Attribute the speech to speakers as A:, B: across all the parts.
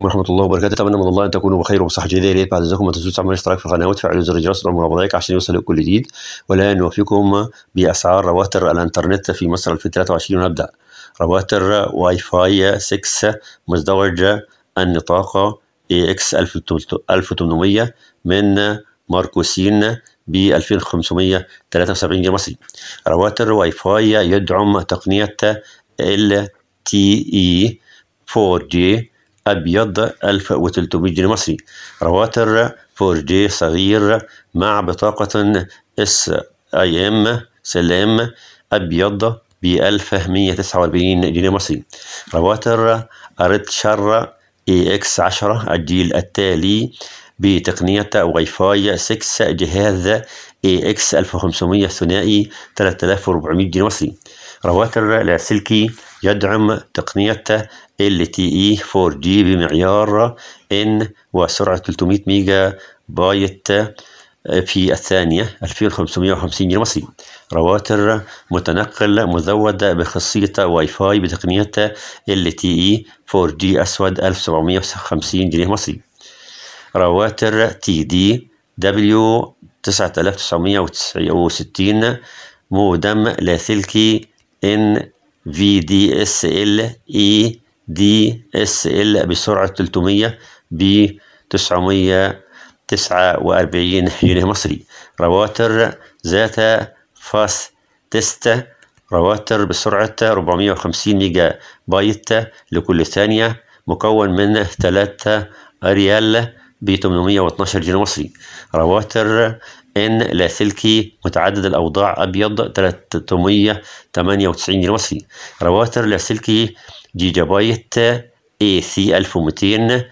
A: ورحمة الله وبركاته أتمنى من الله أن تكونوا بخير وبصحة جيدة يا ريت بعد إذنكم ما تنسوش تعملوا اشتراك في القناة وتفعلوا زر الجرس والأمر عشان يوصلوا كل جديد ولا نوفيكم بأسعار رواتر الإنترنت في مصر 2023 ونبدأ رواتر واي فاي 6 مزدوجة النطاق اكس 1800 من ماركوسين ب 2573 جنيه مصري رواتر واي فاي يدعم تقنية ال تي اي 4 جي أبيض 1300 جنيه مصري رواتر 4G صغير مع بطاقة اس اي ام سلام أبيض ب 1149 جنيه مصري رواتر أريتشر اي اكس 10 الجيل التالي بتقنية واي فاي 6 جهاز اي اكس 1500 ثنائي 3400 جنيه مصري رواتر لاسلكي يدعم تقنية LTE 4G بمعيار N وسرعة 300 ميجا بايت في الثانية 2550 جنيه مصري رواتر متنقل مزودة بخاصية واي فاي بتقنية LTE 4G أسود 1750 جنيه مصري رواتر تي دي دبليو 9969 مودم لاسلكي ان في دي اس ال اي دي اس ال بسرعة 300 ب 949 جنيه مصري رواتر ذات فاس تيست رواتر بسرعة 450 ميجا بايت لكل ثانية مكون من 3 أريال ب 812 جنيه مصري رواتر ان لاسلكي متعدد الاوضاع ابيض 398 جنيه مصري رواتر لاسلكي جيجا بايت اي سي 1200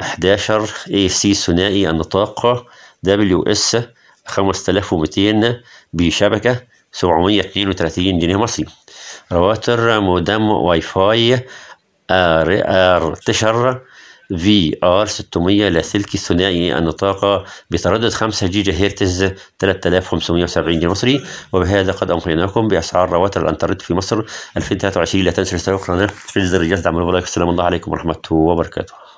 A: 11 اي سي آه، ثنائي النطاق دبليو اس 5200 بشبكه 732 جنيه مصري رواتر مودم واي فاي ار ار تشر في ار 600 لاسلكي ثنائي النطاقة بتردد 5 جيجا هرتز 3570 جنيه مصري وبهذا قد أمكنناكم بأسعار رواتر الأنترنت في مصر 2023 لا تنسوا الاشتراك في القناة في زر الجرس دعم الولايك السلام الله عليكم ورحمة الله وبركاته